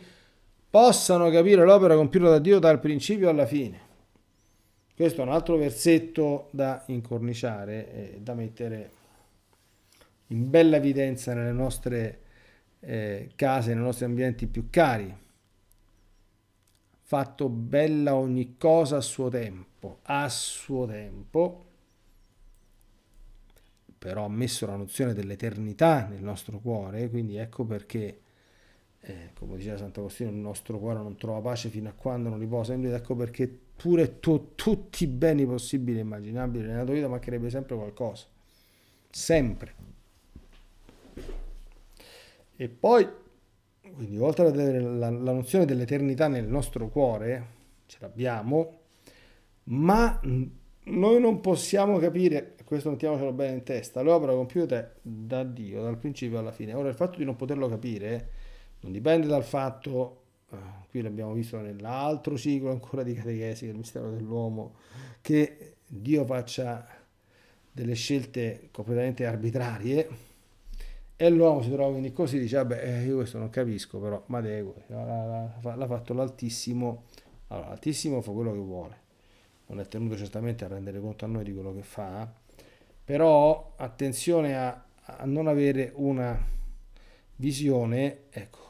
possano capire l'opera compiuta da Dio dal principio alla fine. Questo è un altro versetto da incorniciare e da mettere in bella evidenza nelle nostre eh, case, nei nostri ambienti più cari. Fatto bella ogni cosa a suo tempo, a suo tempo però ha messo la nozione dell'eternità nel nostro cuore, quindi ecco perché, eh, come diceva Sant'Agostino, il nostro cuore non trova pace fino a quando non riposa in lui, ed ecco perché pure tu, tutti i beni possibili e immaginabili nella tua vita mancherebbe sempre qualcosa, sempre. E poi, quindi oltre ad avere la, la nozione dell'eternità nel nostro cuore, ce l'abbiamo, ma noi non possiamo capire, questo mettiamocelo bene in testa, l'opera compiuta è da Dio, dal principio alla fine. Ora il fatto di non poterlo capire non dipende dal fatto, eh, qui l'abbiamo visto nell'altro ciclo ancora di catechesi, il mistero dell'uomo, che Dio faccia delle scelte completamente arbitrarie e l'uomo si trova quindi così, dice vabbè eh, io questo non capisco però, ma devo, l'ha fatto l'altissimo, allora l'altissimo fa quello che vuole non è tenuto certamente a rendere conto a noi di quello che fa, però attenzione a, a non avere una visione, ecco,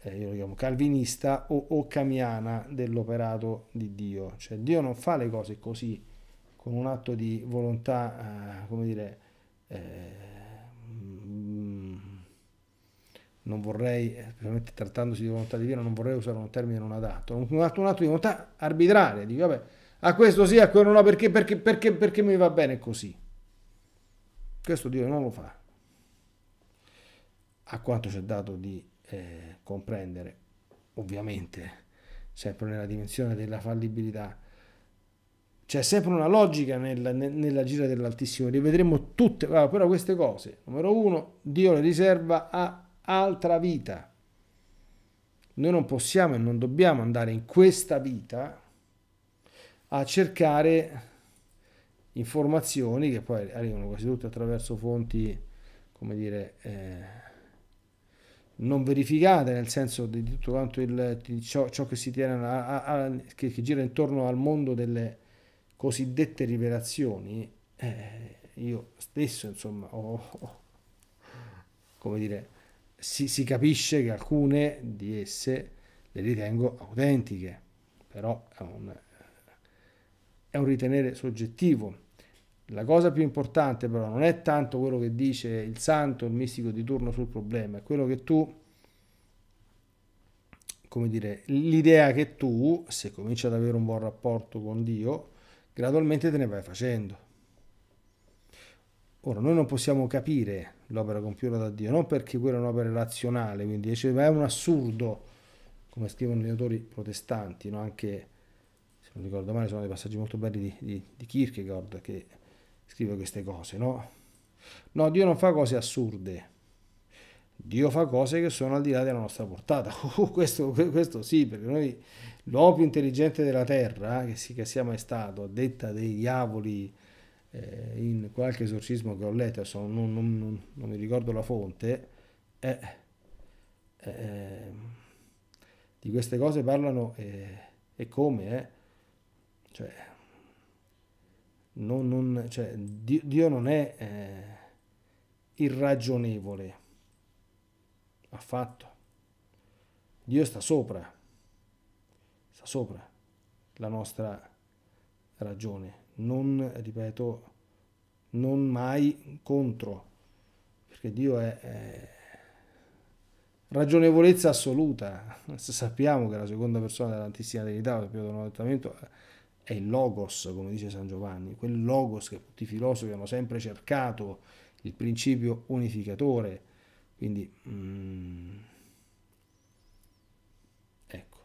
eh, io lo chiamo calvinista o, o camiana dell'operato di Dio, cioè Dio non fa le cose così, con un atto di volontà, eh, come dire, eh, mm, non vorrei, ovviamente eh, trattandosi di volontà divina, non vorrei usare un termine non adatto, un atto, un atto di volontà arbitraria, dico vabbè, a questo sì, a quello no, perché, perché, perché, perché mi va bene così. Questo Dio non lo fa. A quanto ci è dato di eh, comprendere, ovviamente, sempre nella dimensione della fallibilità, c'è sempre una logica nella, nella gira dell'Altissimo, rivedremo tutte, ah, però queste cose, numero uno, Dio le riserva a altra vita. Noi non possiamo e non dobbiamo andare in questa vita a cercare informazioni che poi arrivano quasi tutte attraverso fonti, come dire, eh, non verificate, nel senso di tutto quanto il, di ciò, ciò, che si tiene, a, a, a, che, che, gira intorno al mondo delle cosiddette rivelazioni. Eh, io stesso, insomma, ho, ho come dire, si, si, capisce che alcune di esse le ritengo autentiche, però è un, è un ritenere soggettivo. La cosa più importante però non è tanto quello che dice il santo, il mistico di turno sul problema, è quello che tu, come dire, l'idea che tu, se cominci ad avere un buon rapporto con Dio, gradualmente te ne vai facendo. Ora, noi non possiamo capire l'opera compiuta da Dio, non perché quella è un'opera razionale, quindi cioè, è un assurdo, come scrivono gli autori protestanti, no? anche non ricordo male, sono dei passaggi molto belli di, di, di Kierkegaard che scrive queste cose, no? No, Dio non fa cose assurde. Dio fa cose che sono al di là della nostra portata. Uh, questo, questo, sì, perché noi, l'uomo più intelligente della terra, che, sì, che sia mai stato, a detta dei diavoli, eh, in qualche esorcismo che ho letto, non, non, non, non mi ricordo la fonte, eh, eh, di queste cose parlano eh, e come, eh, cioè, non, non, cioè, Dio, Dio, non è eh, irragionevole, affatto. Dio sta sopra, sta sopra la nostra ragione, non, ripeto, non mai contro, perché Dio è, è ragionevolezza assoluta, sappiamo che la seconda persona della Santissima Trinità, lo sappiamo dal Nuovo Testamento, è il logos, come dice San Giovanni, quel logos che tutti i filosofi hanno sempre cercato, il principio unificatore. Quindi, mm, ecco.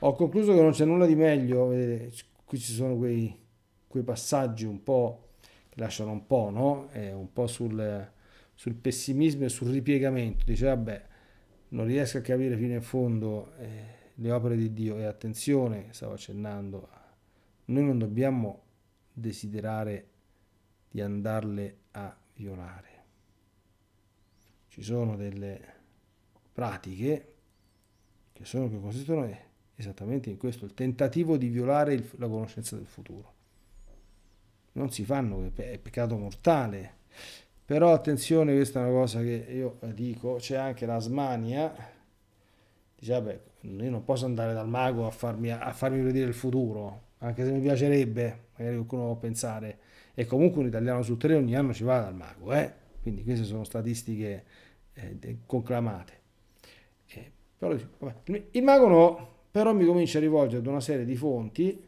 Ho concluso che non c'è nulla di meglio, vedete, qui ci sono quei, quei passaggi un po' che lasciano un po', no? Eh, un po' sul, sul, pessimismo e sul ripiegamento. Dice, vabbè, non riesco a capire fino in fondo... Eh, le opere di Dio. E attenzione, stavo accennando, noi non dobbiamo desiderare di andarle a violare. Ci sono delle pratiche che, sono, che consistono esattamente in questo, il tentativo di violare il, la conoscenza del futuro. Non si fanno, è peccato mortale. Però attenzione, questa è una cosa che io dico, c'è anche la smania Dice, vabbè, io non posso andare dal mago a farmi, a farmi vedere il futuro, anche se mi piacerebbe, magari qualcuno può pensare, e comunque un italiano su tre ogni anno ci va dal mago, eh? quindi queste sono statistiche eh, conclamate. Eh, però, vabbè, il mago no, però mi comincia a rivolgere ad una serie di fonti,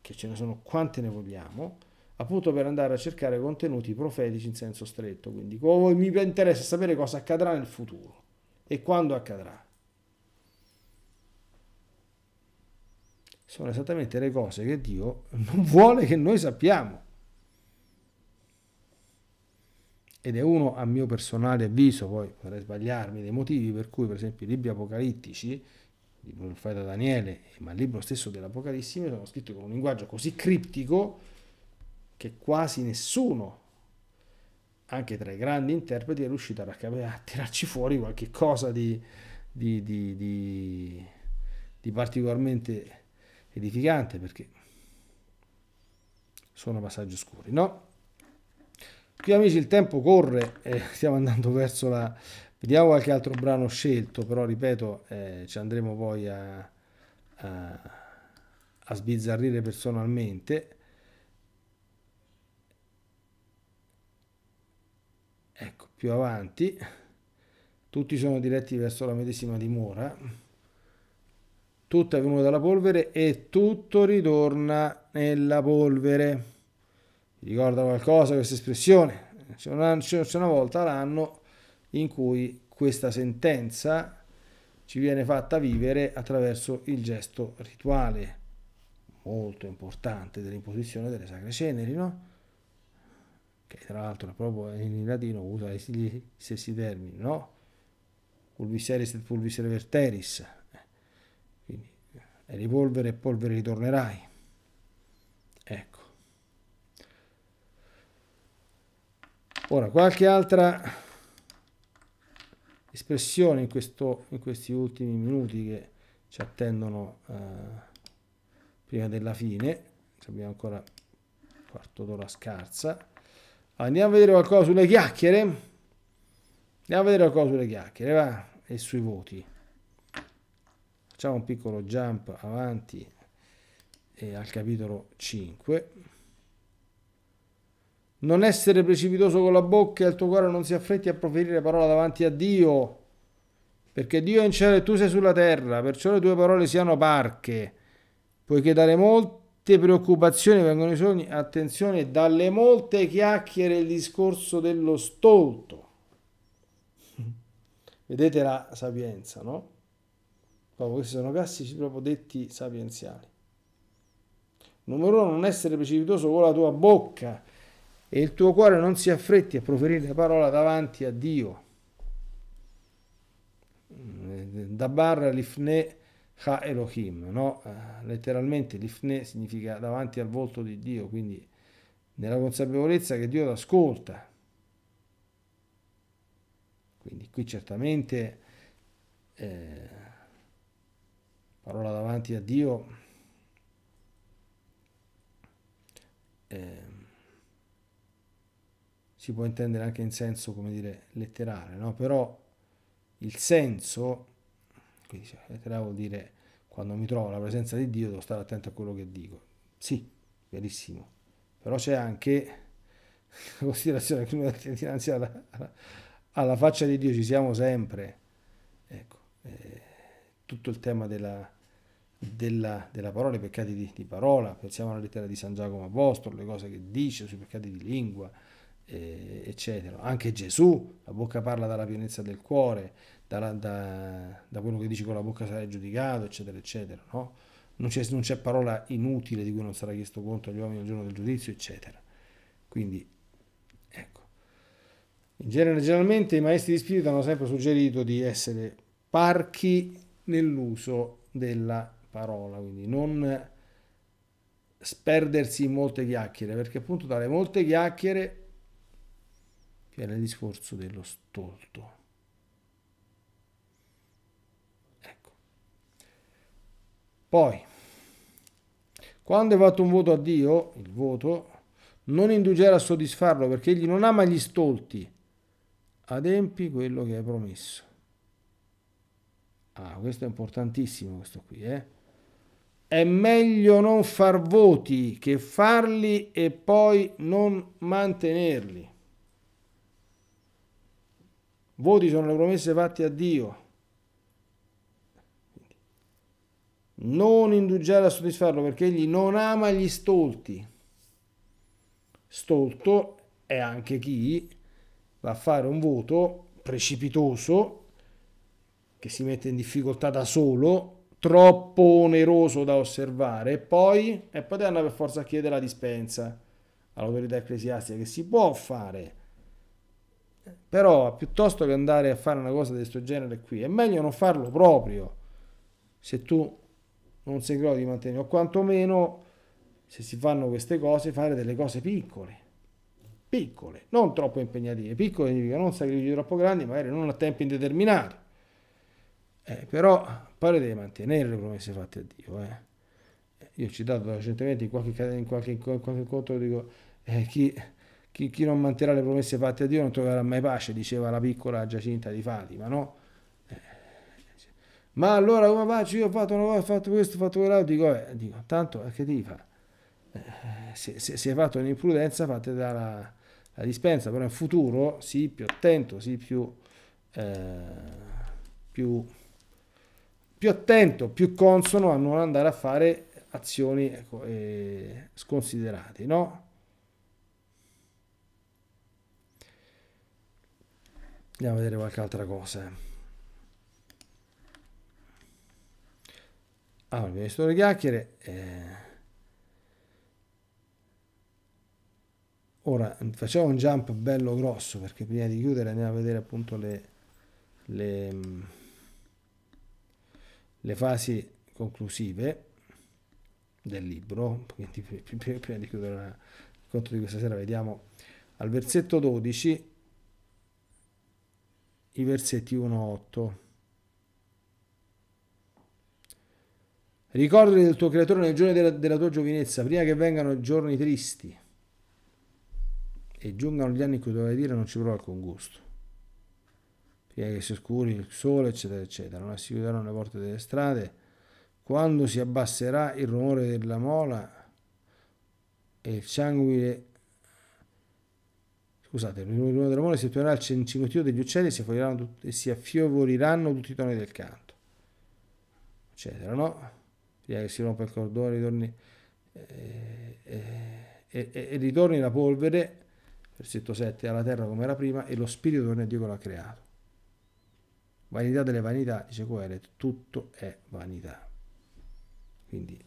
che ce ne sono quante ne vogliamo, appunto per andare a cercare contenuti profetici in senso stretto, quindi oh, mi interessa sapere cosa accadrà nel futuro e quando accadrà. sono esattamente le cose che Dio non vuole che noi sappiamo. Ed è uno, a mio personale avviso, poi potrei sbagliarmi, dei motivi per cui, per esempio, i libri apocalittici, il libro del profeta Daniele, ma il libro stesso dell'Apocalisse, sono scritti con un linguaggio così criptico che quasi nessuno, anche tra i grandi interpreti, è riuscito a, a tirarci fuori qualche cosa di, di, di, di particolarmente edificante perché sono passaggi scuri, no? Qui amici il tempo corre, eh, stiamo andando verso la... Vediamo qualche altro brano scelto, però ripeto, eh, ci andremo poi a, a, a sbizzarrire personalmente. Ecco, più avanti, tutti sono diretti verso la medesima dimora tutto è venuto dalla polvere e tutto ritorna nella polvere. Vi ricorda qualcosa questa espressione? C'è una, c'è una volta l'anno in cui questa sentenza ci viene fatta vivere attraverso il gesto rituale, molto importante, dell'imposizione delle sacre ceneri, no? Che tra l'altro proprio in latino usa gli stessi termini, no? Pulvisseris et pulvisere verteris, e polvere e polvere ritornerai. Ecco. Ora, qualche altra espressione in, questo, in questi ultimi minuti che ci attendono eh, prima della fine. Abbiamo ancora un quarto d'ora scarsa. Andiamo a vedere qualcosa sulle chiacchiere. Andiamo a vedere qualcosa sulle chiacchiere, va, e sui voti facciamo un piccolo jump avanti eh, al capitolo 5 non essere precipitoso con la bocca e il tuo cuore non si affretti a proferire parola davanti a Dio perché Dio è in cielo e tu sei sulla terra perciò le tue parole siano parche poiché dalle molte preoccupazioni vengono i sogni attenzione dalle molte chiacchiere il discorso dello stolto vedete la sapienza no? Proprio questi sono classici proprio detti sapienziali. Numero uno, non essere precipitoso con la tua bocca e il tuo cuore non si affretti a proferire la parola davanti a Dio. Mm, da barra l'ifne ha Elohim, no? Eh, letteralmente l'ifne significa davanti al volto di Dio, quindi nella consapevolezza che Dio l'ascolta. Quindi qui certamente... Eh, parola davanti a Dio eh, si può intendere anche in senso, come dire, letterale, no? Però il senso, quindi letterale vuol dire quando mi trovo alla presenza di Dio devo stare attento a quello che dico. Sì, verissimo. Però c'è anche la considerazione che noi dinanzi alla, alla, faccia di Dio ci siamo sempre. Ecco, eh, tutto il tema della della, della parola, i peccati di, di, parola, pensiamo alla lettera di San Giacomo Apostolo, le cose che dice sui peccati di lingua, eh, eccetera. Anche Gesù, la bocca parla dalla pienezza del cuore, da, da, da quello che dici con la bocca sarai giudicato, eccetera, eccetera. No? Non, c'è, non c'è parola inutile di cui non sarà chiesto conto agli uomini al giorno del giudizio, eccetera. Quindi, ecco. In genere, generalmente i maestri di spirito hanno sempre suggerito di essere parchi nell'uso della parola, quindi non sperdersi in molte chiacchiere, perché appunto dalle molte chiacchiere viene il discorso dello stolto. Ecco. Poi, quando hai fatto un voto a Dio, il voto, non indugiare a soddisfarlo, perché egli non ama gli stolti, adempi quello che hai promesso. Ah, questo è importantissimo, questo qui, eh? è meglio non far voti che farli e poi non mantenerli. Voti sono le promesse fatte a Dio. Non indugiare a soddisfarlo perché egli non ama gli stolti. Stolto è anche chi va a fare un voto precipitoso, che si mette in difficoltà da solo troppo oneroso da osservare e poi, e poi devi per forza a chiedere la dispensa all'autorità ecclesiastica che si può fare però piuttosto che andare a fare una cosa di questo genere qui è meglio non farlo proprio se tu non sei in grado di mantenere o quantomeno se si fanno queste cose fare delle cose piccole piccole non troppo impegnative piccole significa non sacrifici troppo grandi magari non a tempo indeterminato eh, però pare deve mantenere le promesse fatte a Dio. Eh. Io ho citato recentemente in qualche, in qualche, in qualche incontro, dico, eh, chi, chi, chi, non manterrà le promesse fatte a Dio non troverà mai pace, diceva la piccola Giacinta di Fatima, no? Eh, ma allora come faccio? Io ho fatto una cosa, ho fatto questo, ho fatto quell'altro, dico, eh, dico tanto eh, che ti fa? Eh, se, se, se, hai fatto un'imprudenza fate dalla la dispensa, però in futuro sii più attento, sii più, eh, più più attento, più consono a non andare a fare azioni ecco, eh, sconsiderate, no? Andiamo a vedere qualche altra cosa. Eh. Allora, ah, abbiamo visto le chiacchiere. Eh. Ora facciamo un jump bello grosso perché prima di chiudere andiamo a vedere appunto le, le mm, le fasi conclusive del libro, prima di chiudere il conto di questa sera vediamo al versetto 12 i versetti 1-8. Ricordati del tuo creatore nel giorno della, della tua giovinezza, prima che vengano giorni tristi e giungano gli anni in cui dovrai dire non ci provo alcun gusto che si oscuri il sole, eccetera, eccetera. Non si chiuderanno le porte delle strade. Quando si abbasserà il rumore della mola e il sanguine scusate, il rumore della mola si attuerà al cinquantio degli uccelli si tutti, e si affiovoliranno tutti i toni del canto, eccetera, no? Prima che si rompa il cordone ritorni, eh, eh, eh, e ritorni la polvere, versetto 7, alla terra come era prima, e lo spirito torna a Dio che l'ha creato. Vanità delle vanità, dice Coelet, tutto è vanità. Quindi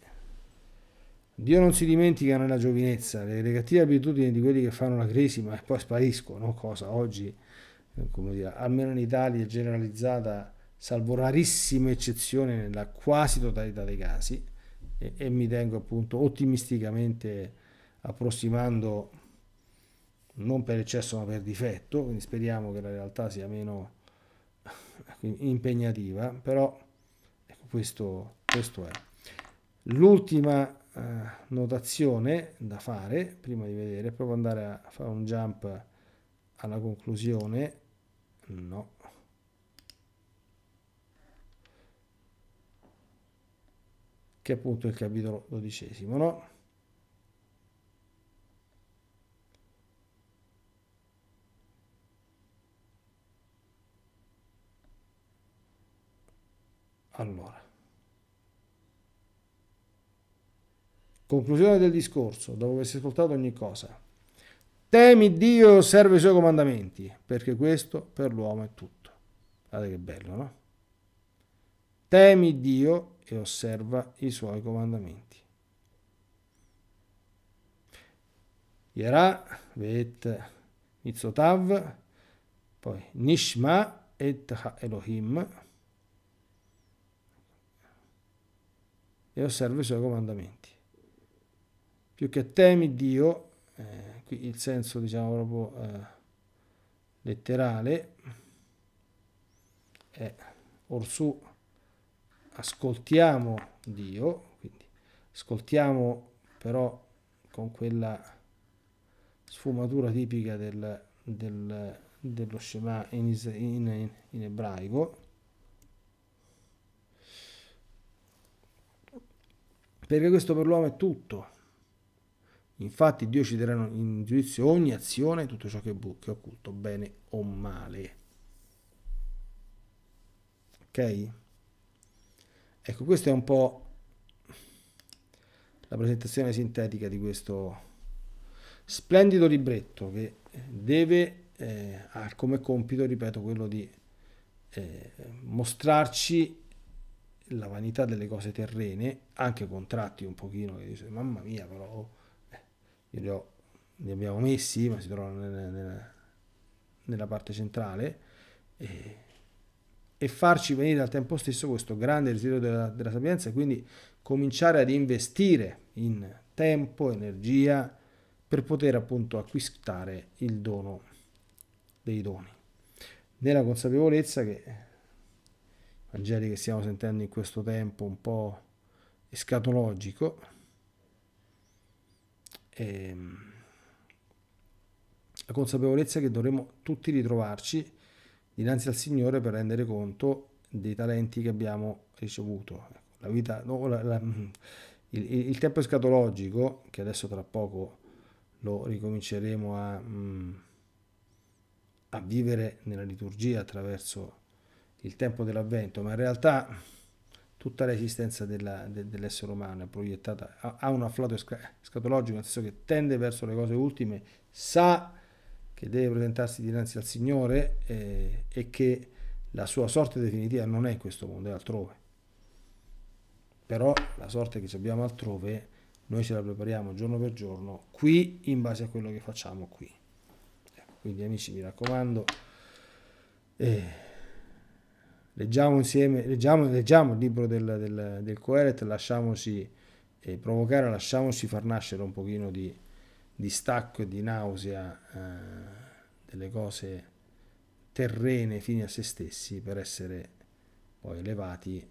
Dio non si dimentica nella giovinezza, le, le cattive abitudini di quelli che fanno la crisi ma poi spariscono, cosa oggi, eh, come dire, almeno in Italia è generalizzata, salvo rarissime eccezioni nella quasi totalità dei casi, e, e mi tengo appunto ottimisticamente approssimando non per eccesso ma per difetto, quindi speriamo che la realtà sia meno impegnativa, però ecco, questo, questo è. L'ultima eh, notazione da fare, prima di vedere, provo ad andare a fare un jump alla conclusione, no. Che appunto è il capitolo dodicesimo, no? Allora, conclusione del discorso, dopo aversi ascoltato ogni cosa. Temi Dio e osserva i suoi comandamenti, perché questo per l'uomo è tutto. Guardate che bello, no? Temi Dio e osserva i suoi comandamenti. Yerà, Vet, Mitzotav, poi Nishma et Elohim, e osserva i suoi comandamenti. Più che temi Dio, eh, qui il senso diciamo proprio eh, letterale è orsù ascoltiamo Dio, quindi ascoltiamo però con quella sfumatura tipica del, del, dello Shema in, in, in, in ebraico, perché questo per l'uomo è tutto. Infatti Dio ci darà in giudizio ogni azione, tutto ciò che è occulto, bene o male. Ok? Ecco, questa è un po' la presentazione sintetica di questo splendido libretto che deve, eh, ha come compito, ripeto, quello di eh, mostrarci la vanità delle cose terrene, anche contratti un pochino che dice mamma mia però eh, io li, ho, li, abbiamo messi ma si trovano nella, nella, nella parte centrale e, e, farci venire al tempo stesso questo grande desiderio della, della sapienza e quindi cominciare ad investire in tempo, energia per poter appunto acquistare il dono dei doni nella consapevolezza che Angeli che stiamo sentendo in questo tempo un po' escatologico. E ehm, la consapevolezza che dovremo tutti ritrovarci dinanzi al Signore per rendere conto dei talenti che abbiamo ricevuto. Ecco, la vita, no, la, la, il, il, tempo escatologico, che adesso tra poco lo ricominceremo a, mm, a vivere nella liturgia attraverso il tempo dell'avvento, ma in realtà tutta l'esistenza de, dell'essere umano è proiettata, ha, ha un afflato escatologico, nel senso che tende verso le cose ultime, sa che deve presentarsi dinanzi al Signore eh, e che la sua sorte definitiva non è in questo mondo, è altrove. Però la sorte che abbiamo altrove noi ce la prepariamo giorno per giorno qui in base a quello che facciamo qui. Ecco, quindi amici mi raccomando. Eh, Leggiamo insieme, leggiamo, leggiamo il libro del, del, del Coelet, lasciamoci eh, provocare, lasciamoci far nascere un pochino di, di stacco e di nausea eh, delle cose terrene fini a se stessi per essere poi elevati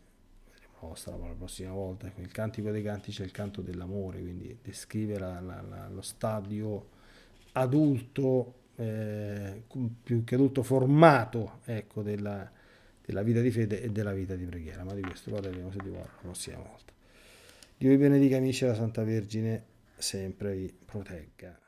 la prossima volta. Il cantico dei cantici è il canto dell'amore, quindi descrive la, la, la, lo stadio adulto, eh, più che adulto formato ecco, della, della vita di fede e della vita di preghiera, ma di questo parleremo se Dio vuole la prossima volta. Dio vi benedica amici e la Santa Vergine sempre vi protegga.